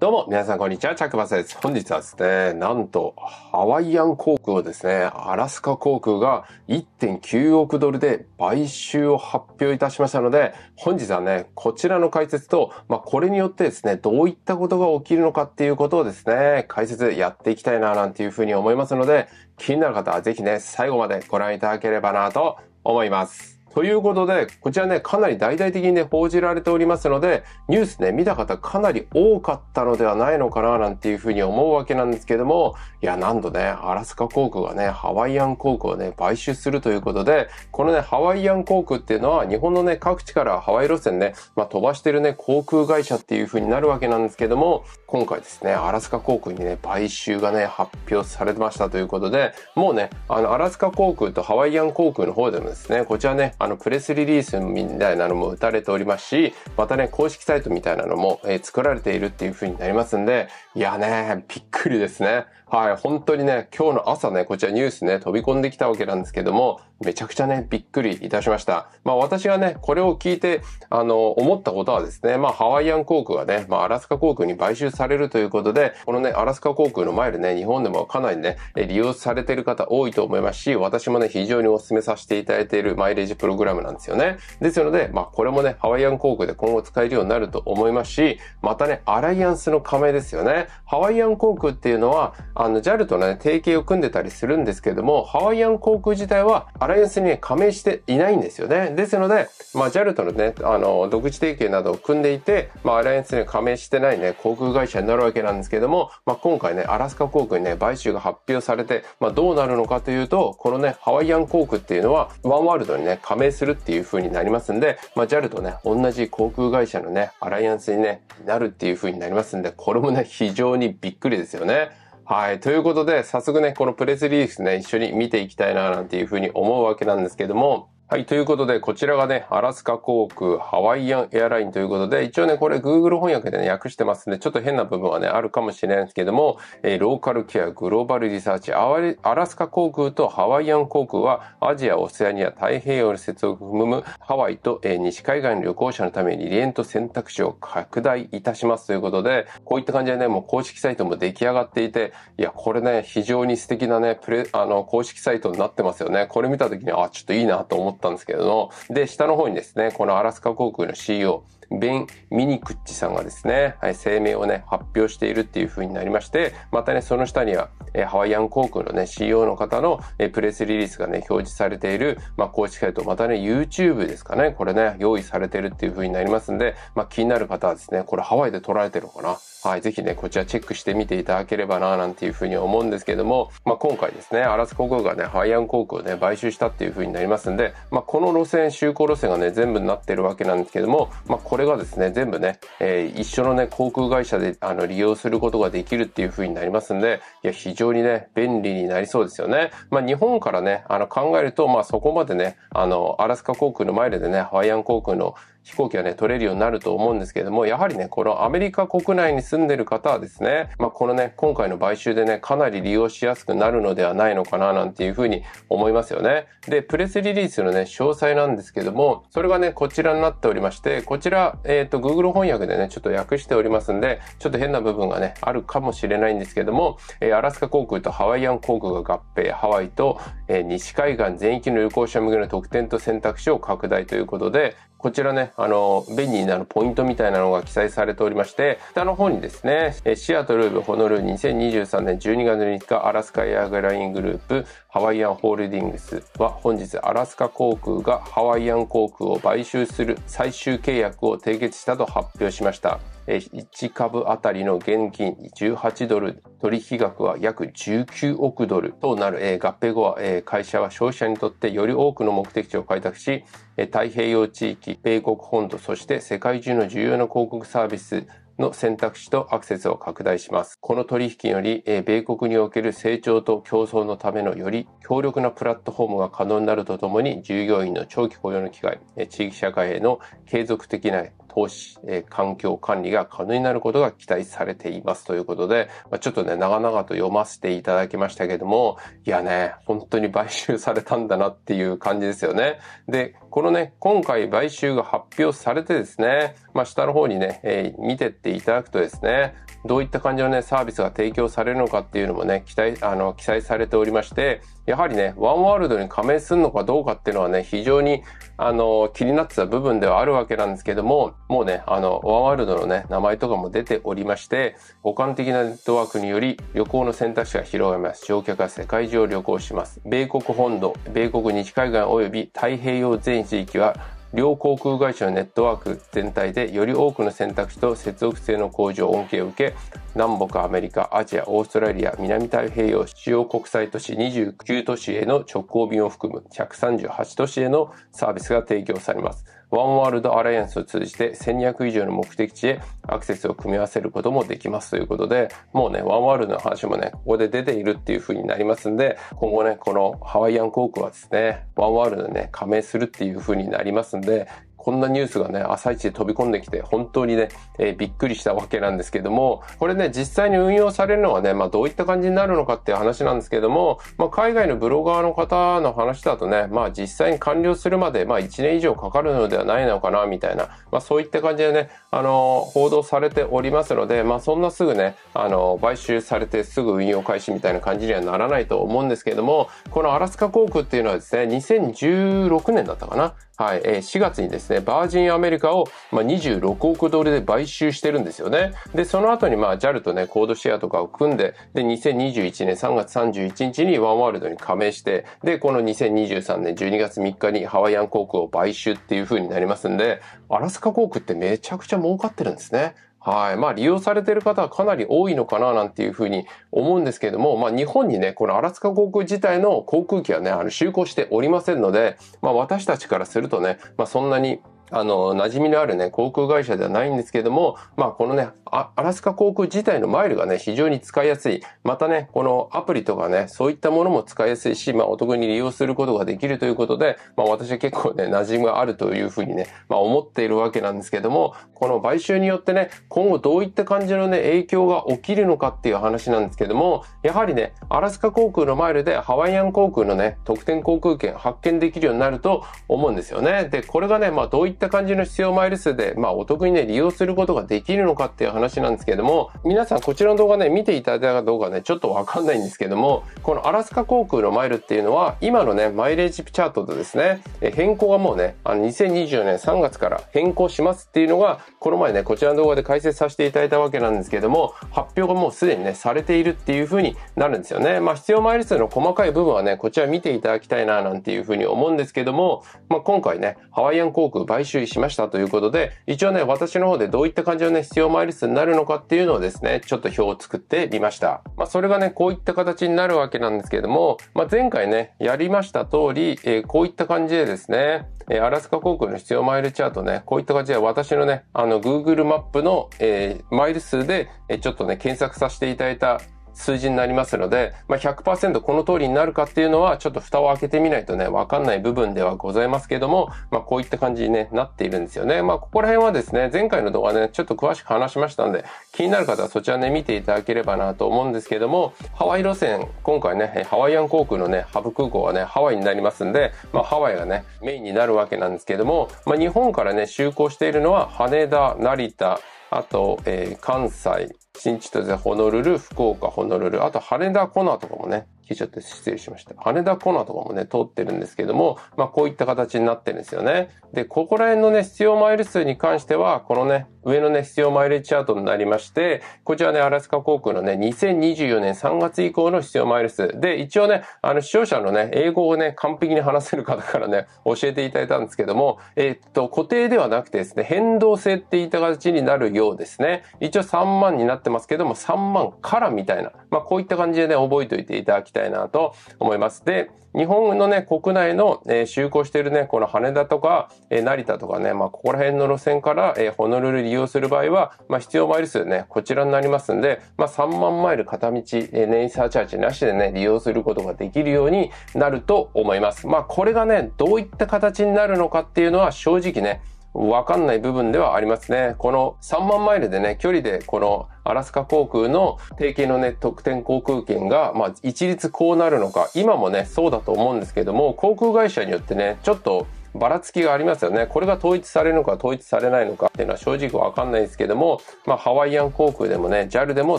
どうも、皆さん、こんにちは。チャックバスです。本日はですね、なんと、ハワイアン航空をですね、アラスカ航空が1.9億ドルで買収を発表いたしましたので、本日はね、こちらの解説と、まあ、これによってですね、どういったことが起きるのかっていうことをですね、解説やっていきたいな、なんていうふうに思いますので、気になる方はぜひね、最後までご覧いただければなと思います。ということで、こちらね、かなり大々的にね、報じられておりますので、ニュースね、見た方かなり多かったのではないのかな、なんていうふうに思うわけなんですけども、いや、なんとね、アラスカ航空がね、ハワイアン航空をね、買収するということで、このね、ハワイアン航空っていうのは、日本のね、各地からハワイ路線ね、まあ、飛ばしてるね、航空会社っていうふうになるわけなんですけども、今回ですね、アラスカ航空にね、買収がね、発表されましたということで、もうね、あの、アラスカ航空とハワイアン航空の方でもですね、こちらね、あの、プレスリリースみたいなのも打たれておりますし、またね、公式サイトみたいなのも、えー、作られているっていう風になりますんで、いやね、びっくりですね。はい、本当にね、今日の朝ね、こちらニュースね、飛び込んできたわけなんですけども、めちゃくちゃね、びっくりいたしました。まあ私がね、これを聞いて、あの、思ったことはですね、まあハワイアン航空がね、まあアラスカ航空に買収されるということで、このね、アラスカ航空の前でね、日本でもかなりね、利用されてる方多いと思いますし、私もね、非常にお勧めさせていただいているマイレージプロログラムなんですよね。ですので、まあこれもね、ハワイアン航空で今後使えるようになると思いますし、またね、アライアンスの加盟ですよね。ハワイアン航空っていうのは、あの JAL とね、提携を組んでたりするんですけども、ハワイアン航空自体はアライアンスに、ね、加盟していないんですよね。ですので、まあ JAL とのね、あの、独自提携などを組んでいて、まあアライアンスに加盟してないね、航空会社になるわけなんですけども、まあ今回ね、アラスカ航空にね、買収が発表されて、まあどうなるのかというと、このね、ハワイアン航空っていうのは、ワンワールドにね、加盟盟するっていう風になりますんで、まあ、JAL とね、同じ航空会社のね、アライアンスに、ね、なるっていう風になりますんで、これもね、非常にびっくりですよね。はい。ということで、早速ね、このプレスリリースね、一緒に見ていきたいな、なんていう風に思うわけなんですけども、はい。ということで、こちらがね、アラスカ航空、ハワイアンエアラインということで、一応ね、これ Google 翻訳でね、訳してますんで、ちょっと変な部分はね、あるかもしれないんですけども、えー、ローカルケア、グローバルリサーチ、アラスカ航空とハワイアン航空は、アジア、オセアニア、太平洋の接続をむ、ハワイと、えー、西海岸の旅行者のためにリエント選択肢を拡大いたしますということで、こういった感じでね、もう公式サイトも出来上がっていて、いや、これね、非常に素敵なね、プレ、あの、公式サイトになってますよね。これ見た時に、あ、ちょっといいなと思って、ったんですけども、で、下の方にですね、このアラスカ航空の CEO、ベン・ミニクッチさんがですね、はい、声明をね、発表しているっていう風になりまして、またね、その下には、えー、ハワイアン航空のね、CEO の方の、えー、プレスリリースがね、表示されている、まあ、公式サイト、またね、YouTube ですかね、これね、用意されてるっていう風になりますんで、まあ、気になる方はですね、これハワイで撮られてるのかなはい、ぜひね、こちらチェックしてみていただければな、なんていうふうに思うんですけども、まあ、今回ですね、アラス航空がね、ハイアン航空をね、買収したっていうふうになりますんで、まあ、この路線、就航路線がね、全部になってるわけなんですけども、まあ、これがですね、全部ね、えー、一緒のね、航空会社で、あの、利用することができるっていうふうになりますんで、いや、非常にね、便利になりそうですよね。まあ、日本からね、あの、考えると、まあ、そこまでね、あの、アラスカ航空の前でね、ハワイアン航空の飛行機はね、取れるようになると思うんですけれども、やはりね、このアメリカ国内に住んでる方はですね、まあ、このね、今回の買収でね、かなり利用しやすくなるのではないのかな、なんていうふうに思いますよね。で、プレスリリースのね、詳細なんですけども、それがね、こちらになっておりまして、こちら、えっ、ー、と、Google 翻訳でね、ちょっと訳しておりますんで、ちょっと変な部分がね、あるかもしれないんですけども、えー、アラスカ航空とハワイアン航空が合併、ハワイと、えー、西海岸全域の旅行者向けの特典と選択肢を拡大ということで、こちらね、あの、便利になるポイントみたいなのが記載されておりまして、下の方にですね、シアトルーブホノルル2023年12月3日、アラスカエアグライングループ、ハワイアンホールディングスは本日アラスカ航空がハワイアン航空を買収する最終契約を締結したと発表しました。1株あたりの現金18ドル、取引額は約19億ドルとなる合併後は会社は消費者にとってより多くの目的地を開拓し、太平洋地域、米国本土、そして世界中の重要な広告サービスの選択肢とアクセスを拡大します。この取引により、米国における成長と競争のためのより強力なプラットフォームが可能になるとともに、従業員の長期雇用の機会、地域社会への継続的な投資、え環境管理が可能になることが期待されていますということで、まあ、ちょっとね、長々と読ませていただきましたけども、いやね、本当に買収されたんだなっていう感じですよね。で、このね、今回買収が発表されてですね、まあ、下の方にね、えー、見てっていただくとですね、どういった感じのね、サービスが提供されるのかっていうのもね、期待、あの、記載されておりまして、やはりね、ワンワールドに加盟するのかどうかっていうのはね、非常に、あの、気になってた部分ではあるわけなんですけども、もうね、あの、ワンワールドのね、名前とかも出ておりまして、互換的なネットワークにより、旅行の選択肢が広がります。乗客は世界中を旅行します。米国本土、米国西海岸及び太平洋全地域は、両航空会社のネットワーク全体でより多くの選択肢と接続性の向上恩恵を受け南北アメリカアジアオーストラリア南太平洋主要国際都市29都市への直行便を含む138都市へのサービスが提供されます。ワンワールドアライアンスを通じて1200以上の目的地へアクセスを組み合わせることもできますということで、もうね、ワンワールドの話もね、ここで出ているっていう風になりますんで、今後ね、このハワイアン航空はですね、ワンワールドにね、加盟するっていう風になりますんで、こんなニュースがね、朝一で飛び込んできて、本当にね、えー、びっくりしたわけなんですけども、これね、実際に運用されるのはね、まあどういった感じになるのかっていう話なんですけども、まあ海外のブロガーの方の話だとね、まあ実際に完了するまで、まあ1年以上かかるのではないのかな、みたいな、まあそういった感じでね、あのー、報道されておりますので、まあそんなすぐね、あのー、買収されてすぐ運用開始みたいな感じにはならないと思うんですけども、このアラスカ航空っていうのはですね、2016年だったかなはい、えー、4月にですね、バージンアメリカを、まあ、26億ドルで買収してるんですよね。で、その後にまあ JAL とね、コードシェアとかを組んで、で、2021年3月31日にワンワールドに加盟して、で、この2023年12月3日にハワイアン航空を買収っていう風になりますんで、アラスカ航空ってめちゃくちゃ儲かってるんですね。はい。まあ、利用されてる方はかなり多いのかな、なんていうふうに思うんですけれども、まあ、日本にね、このアラスカ航空自体の航空機はね、あの、就航しておりませんので、まあ、私たちからするとね、まあ、そんなにあの、馴染みのあるね、航空会社ではないんですけども、まあ、このね、アラスカ航空自体のマイルがね、非常に使いやすい。またね、このアプリとかね、そういったものも使いやすいし、まあ、お得に利用することができるということで、まあ、私は結構ね、馴染みがあるというふうにね、まあ、思っているわけなんですけども、この買収によってね、今後どういった感じのね、影響が起きるのかっていう話なんですけども、やはりね、アラスカ航空のマイルでハワイアン航空のね、特典航空券発見できるようになると思うんですよね。で、これがね、まあ、どういったった感じの必要マイル数で、まあ、お得にね、利用することができるのかっていう話なんですけども、皆さんこちらの動画ね、見ていただいたかどうかね、ちょっとわかんないんですけども、このアラスカ航空のマイルっていうのは、今のね、マイレージチャートとですね、変更がもうね、あの、2024年3月から変更しますっていうのが、この前ね、こちらの動画で解説させていただいたわけなんですけれども、発表がもうすでにね、されているっていう風になるんですよね。まあ、必要マイル数の細かい部分はね、こちら見ていただきたいな、なんていう風に思うんですけども、まあ、今回ね、ハワイアン航空買収修理しましたということで、一応ね、私の方でどういった感じのね、必要マイル数になるのかっていうのをですね、ちょっと表を作ってみました。まあ、それがね、こういった形になるわけなんですけれども、まあ、前回ね、やりました通り、えー、こういった感じでですね、えアラスカ航空の必要マイルチャートね、こういった感じで私のね、あの、Google マップの、えー、マイル数で、えちょっとね、検索させていただいた数字になりますので、まあ、100%この通りになるかっていうのは、ちょっと蓋を開けてみないとね、わかんない部分ではございますけども、まあ、こういった感じに、ね、なっているんですよね。まあ、ここら辺はですね、前回の動画ね、ちょっと詳しく話しましたんで、気になる方はそちらね、見ていただければなと思うんですけども、ハワイ路線、今回ね、ハワイアン航空のね、ハブ空港はね、ハワイになりますんで、まあ、ハワイがね、メインになるわけなんですけども、まあ、日本からね、就航しているのは、羽田、成田、あと、えー、関西、新千歳、ホノルル、福岡、ホノルル、あと羽田、コナーとかもね、ちゃって失礼しました。羽田コナーとかもね、通ってるんですけども、まあこういった形になってるんですよね。で、ここら辺のね、必要マイル数に関しては、このね、上のね、必要マイルチャートになりまして、こちらね、アラスカ航空のね、2024年3月以降の必要マイル数。で、一応ね、あの、視聴者のね、英語をね、完璧に話せる方からね、教えていただいたんですけども、えー、っと、固定ではなくてですね、変動性っていった形になるようですね。一応3万になってますけども、3万からみたいな。まあ、こういった感じでね、覚えておいていただきたいたいなと思います。で、日本のね、国内の、えー、就航しているね、この羽田とか、えー、成田とかね、まあ、ここら辺の路線から、えー、ホノルル利用する場合は、まあ、必要マイル数ね、こちらになりますんで、まあ、3万マイル片道、えー、年サーチャージなしでね、利用することができるようになると思います。まあ、これがね、どういった形になるのかっていうのは正直ね、わかんない部分ではありますね。この3万マイルでね、距離でこのアラスカ航空の提携のね、特典航空券が、まあ、一律こうなるのか、今もね、そうだと思うんですけども、航空会社によってね、ちょっとばらつきがありますよね。これが統一されるのか統一されないのかっていうのは正直わかんないですけども、まあ、ハワイアン航空でもね、JAL でも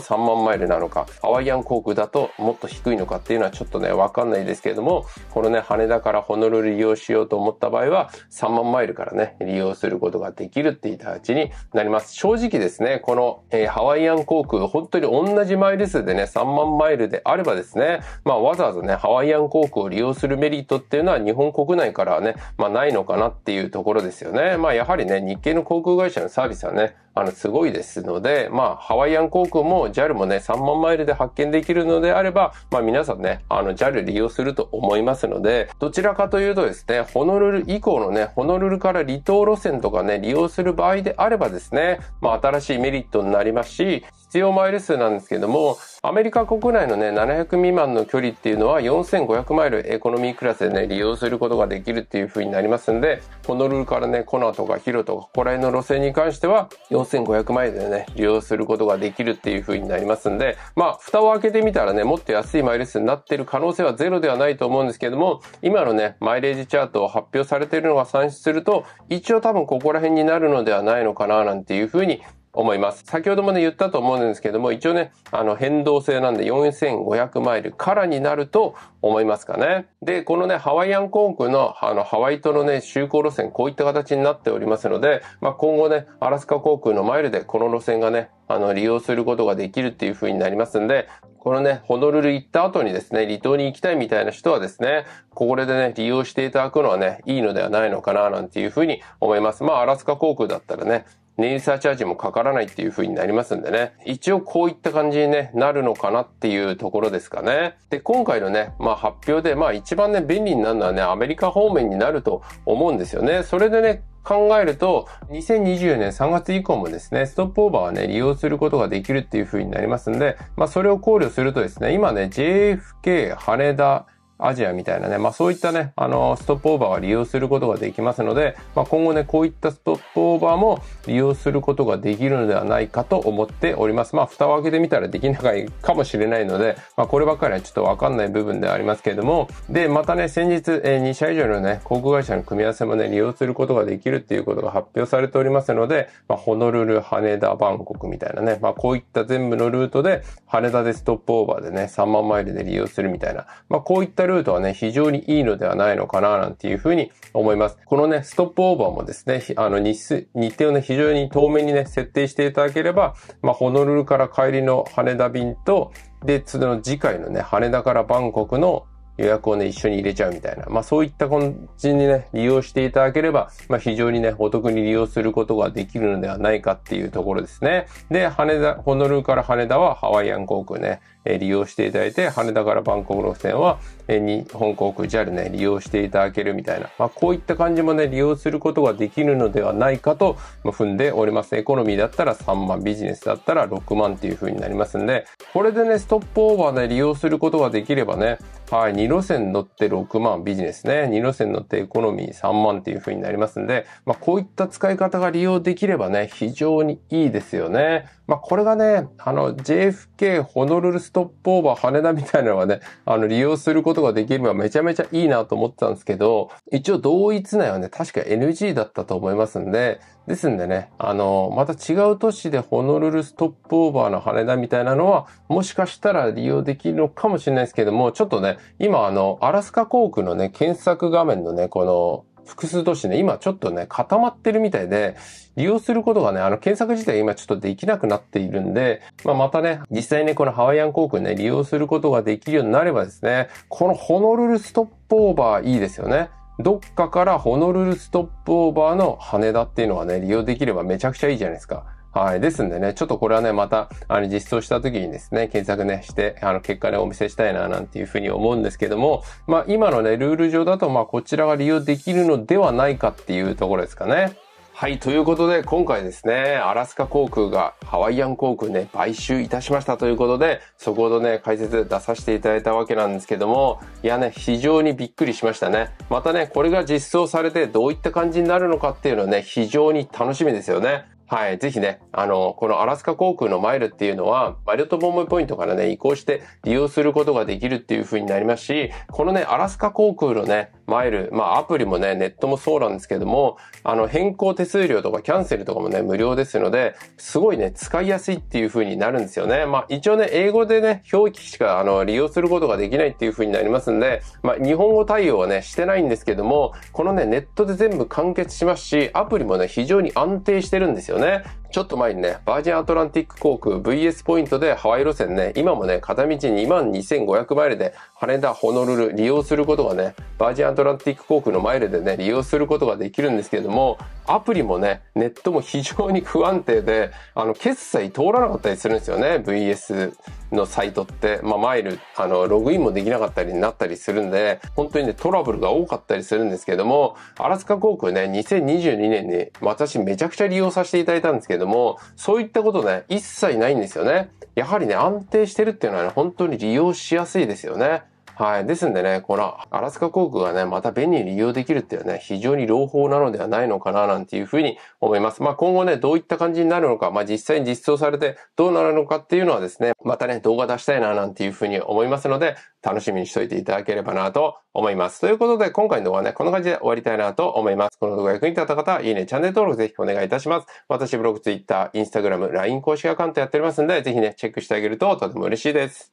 3万マイルなのか、ハワイアン航空だともっと低いのかっていうのはちょっとね、わかんないですけれども、このね、羽田からホノルル利用しようと思った場合は、3万マイルからね、利用することができるっていう形になります。正直ですね、この、えー、ハワイアン航空、本当に同じマイル数でね、3万マイルであればですね、まあ、わざわざね、ハワイアン航空を利用するメリットっていうのは日本国内からはね、まあ、ないのかなっていうところですよね。まあやはりね、日系の航空会社のサービスはね、あの、すごいですので、まあ、ハワイアン航空も JAL もね、3万マイルで発見できるのであれば、まあ皆さんね、あの、JAL 利用すると思いますので、どちらかというとですね、ホノルル以降のね、ホノルルから離島路線とかね、利用する場合であればですね、まあ新しいメリットになりますし、必要マイル数なんですけども、アメリカ国内のね、700未満の距離っていうのは4500マイルエコノミークラスでね、利用することができるっていう風になりますんで、ホノルルからね、コナとかヒロとか、ここら辺の路線に関しては4500マイルでね、利用することができるっていう風になりますんで、まあ、蓋を開けてみたらね、もっと安いマイル数になってる可能性はゼロではないと思うんですけども、今のね、マイレージチャートを発表されているのが算出すると、一応多分ここら辺になるのではないのかな、なんていう風に思います。先ほどもね、言ったと思うんですけども、一応ね、あの、変動性なんで4500マイルからになると思いますかね。で、このね、ハワイアン航空の、あの、ハワイとのね、就航路線、こういった形になっておりますので、まあ、今後ね、アラスカ航空のマイルでこの路線がね、あの、利用することができるっていう風になりますんで、このね、ホノルル行った後にですね、離島に行きたいみたいな人はですね、これでね、利用していただくのはね、いいのではないのかな、なんていう風に思います。まあ、アラスカ航空だったらね、ネイサーチャージもかからないっていう風になりますんでね。一応こういった感じに、ね、なるのかなっていうところですかね。で、今回のね、まあ発表で、まあ一番ね、便利になるのはね、アメリカ方面になると思うんですよね。それでね、考えると、2 0 2 0年3月以降もですね、ストップオーバーはね、利用することができるっていう風になりますんで、まあそれを考慮するとですね、今ね、JFK、羽田、アジアみたいなね、まあそういったね、あの、ストップオーバーは利用することができますので、まあ今後ね、こういったストップオーバーも利用することができるのではないかと思っております。まあ蓋を開けてみたらできないかもしれないので、まあこればっかりはちょっとわかんない部分ではありますけれども、で、またね、先日、えー、2社以上のね、航空会社の組み合わせもね、利用することができるっていうことが発表されておりますので、まあホノルル、羽田、バンコクみたいなね、まあこういった全部のルートで、羽田でストップオーバーでね、3万マイルで利用するみたいな、まあこういったルルートはね、非常にいいのではないのかな、なんていうふうに思います。このね、ストップオーバーもですね、あの日、数、日程をね、非常に当面にね、設定していただければ、まあ、ホノルルから帰りの羽田便と、で、その次回のね、羽田からバンコクの予約をね、一緒に入れちゃうみたいな。まあそういった感じにね、利用していただければ、まあ非常にね、お得に利用することができるのではないかっていうところですね。で、羽田、ホノルルから羽田はハワイアン航空ね、え利用していただいて、羽田からバンコク路線は、え日本航空 JAL ね、利用していただけるみたいな。まあこういった感じもね、利用することができるのではないかと踏んでおります。エコノミーだったら3万、ビジネスだったら6万っていう風になりますんで、これでね、ストップオーバーね、利用することができればね、はい、2路線乗って6万ビジネスね、2路線乗ってエコノミー3万っていう風になりますんで、まあこういった使い方が利用できればね、非常にいいですよね。まあ、これがね、あの、JFK ホノルルストップオーバー羽田みたいなのはね、あの、利用することができればめちゃめちゃいいなと思ってたんですけど、一応同一内はね、確か NG だったと思いますんで、ですんでね、あの、また違う都市でホノルルストップオーバーの羽田みたいなのは、もしかしたら利用できるのかもしれないですけども、ちょっとね、今あの、アラスカ航空のね、検索画面のね、この、複数都市ね、今ちょっとね、固まってるみたいで、利用することがね、あの、検索自体今ちょっとできなくなっているんで、まあ、またね、実際ね、このハワイアン航空ね、利用することができるようになればですね、このホノルルストップオーバーいいですよね。どっかからホノルルストップオーバーの羽田っていうのがね、利用できればめちゃくちゃいいじゃないですか。はい。ですんでね、ちょっとこれはね、また、あの、実装した時にですね、検索ね、して、あの、結果ね、お見せしたいな、なんていうふうに思うんですけども、まあ、今のね、ルール上だと、まあ、こちらが利用できるのではないかっていうところですかね。はい。ということで、今回ですね、アラスカ航空がハワイアン航空ね、買収いたしましたということで、そこほどね、解説出させていただいたわけなんですけども、いやね、非常にびっくりしましたね。またね、これが実装されてどういった感じになるのかっていうのはね、非常に楽しみですよね。はい。ぜひね、あの、このアラスカ航空のマイルっていうのは、マイルとボムポイントからね、移行して利用することができるっていう風になりますし、このね、アラスカ航空のね、マイル、まあアプリもね、ネットもそうなんですけども、あの変更手数料とかキャンセルとかもね、無料ですので、すごいね、使いやすいっていう風になるんですよね。まあ一応ね、英語でね、表記しかあの利用することができないっていう風になりますんで、まあ日本語対応はね、してないんですけども、このね、ネットで全部完結しますし、アプリもね、非常に安定してるんですよね。ちょっと前にね、バージンアトランティック航空 VS ポイントでハワイ路線ね、今もね、片道2万2500マイルで羽田、ホノルル利用することがね、バージンアトランティック航空のマイルでね、利用することができるんですけれども、アプリもね、ネットも非常に不安定で、あの、決済通らなかったりするんですよね。VS のサイトって、まあ、マイル、あの、ログインもできなかったりになったりするんで、本当にね、トラブルが多かったりするんですけども、アラスカ航空ね、2022年に私めちゃくちゃ利用させていただいたんですけども、そういったことね、一切ないんですよね。やはりね、安定してるっていうのはね、本当に利用しやすいですよね。はい。ですんでね、このアラスカ航空がね、また便利に利用できるっていうね、非常に朗報なのではないのかな、なんていうふうに思います。まあ今後ね、どういった感じになるのか、まあ実際に実装されてどうなるのかっていうのはですね、またね、動画出したいな、なんていうふうに思いますので、楽しみにしといていただければなと思います。ということで、今回の動画はね、こんな感じで終わりたいなと思います。この動画役に立った方は、いいね、チャンネル登録ぜひお願いいたします。私、ブログ、ツイッター、インスタグラム、LINE 公式アカウントやっておりますんで、ぜひね、チェックしてあげるととても嬉しいです。